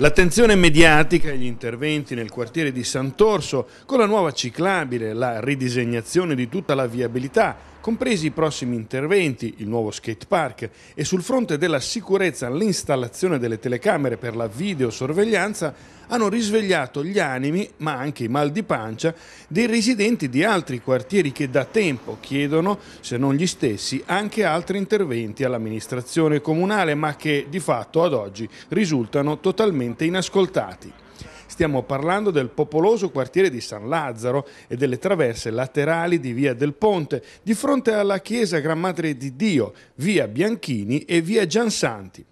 L'attenzione mediatica e gli interventi nel quartiere di Sant'Orso con la nuova ciclabile, la ridisegnazione di tutta la viabilità compresi i prossimi interventi, il nuovo skatepark e sul fronte della sicurezza l'installazione delle telecamere per la videosorveglianza, hanno risvegliato gli animi, ma anche i mal di pancia, dei residenti di altri quartieri che da tempo chiedono, se non gli stessi, anche altri interventi all'amministrazione comunale, ma che di fatto ad oggi risultano totalmente inascoltati. Stiamo parlando del popoloso quartiere di San Lazzaro e delle traverse laterali di Via del Ponte, di fronte alla chiesa Gran Madre di Dio, Via Bianchini e Via Giansanti.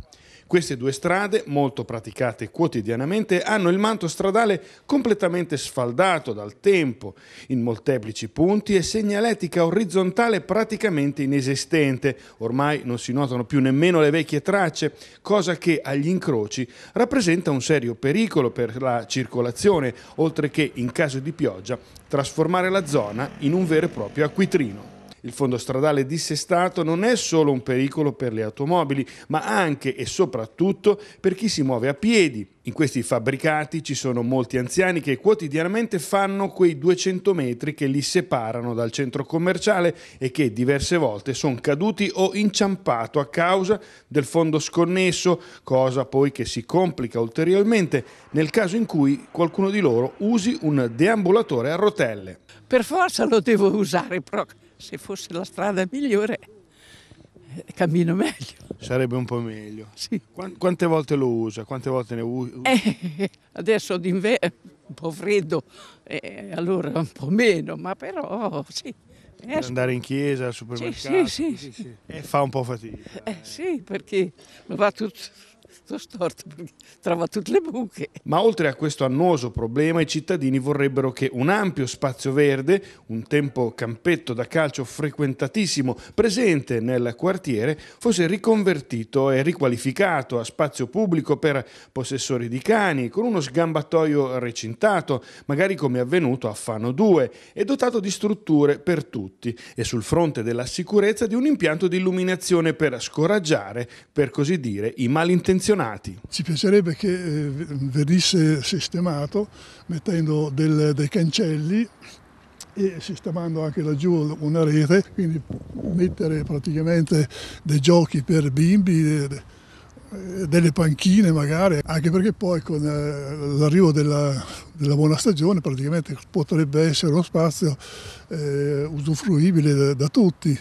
Queste due strade, molto praticate quotidianamente, hanno il manto stradale completamente sfaldato dal tempo, in molteplici punti e segnaletica orizzontale praticamente inesistente. Ormai non si notano più nemmeno le vecchie tracce, cosa che agli incroci rappresenta un serio pericolo per la circolazione, oltre che in caso di pioggia trasformare la zona in un vero e proprio acquitrino. Il fondo stradale dissestato non è solo un pericolo per le automobili, ma anche e soprattutto per chi si muove a piedi. In questi fabbricati ci sono molti anziani che quotidianamente fanno quei 200 metri che li separano dal centro commerciale e che diverse volte sono caduti o inciampato a causa del fondo sconnesso, cosa poi che si complica ulteriormente nel caso in cui qualcuno di loro usi un deambulatore a rotelle. Per forza lo devo usare proprio se fosse la strada migliore eh, cammino meglio. Sarebbe un po' meglio. Sì. Quante volte lo usa? Quante volte ne usa? Eh, adesso d'inverno è un po' freddo, eh, allora un po' meno, ma però sì. Per eh, andare in chiesa, al supermercato, sì, sì, sì, sì. E fa un po' fatica. Eh, eh. Sì, perché va tutto tutto storto perché trova tutte le buche. Ma oltre a questo annoso problema i cittadini vorrebbero che un ampio spazio verde, un tempo campetto da calcio frequentatissimo presente nel quartiere, fosse riconvertito e riqualificato a spazio pubblico per possessori di cani, con uno sgambatoio recintato, magari come è avvenuto a Fano 2, e dotato di strutture per tutti e sul fronte della sicurezza di un impianto di illuminazione per scoraggiare, per così dire, i malintenzionati appassionati. Ci piacerebbe che eh, venisse sistemato mettendo del, dei cancelli e sistemando anche laggiù una rete, quindi mettere praticamente dei giochi per bimbi, eh, delle panchine magari, anche perché poi con eh, l'arrivo della, della buona stagione praticamente potrebbe essere uno spazio eh, usufruibile da, da tutti.